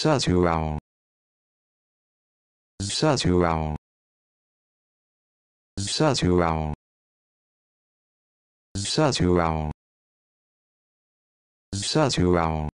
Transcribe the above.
Satural Satural Satural Satural Satural